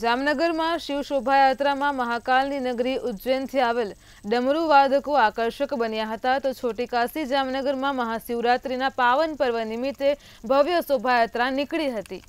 जामनगरમાં શિવશોભા યાત્રામાં મહાકાલની નગરી ઉજ્જૈનથી આવેલ ડમરુવાદકો આકર્ષક બન્યા હતા તો છોટીકાસી જામનગરમાં મહાસિવરાત્રીના પાવન પર્વ નિમિત્તે ભવ્ય શોભા યાત્રા નીકળી હતી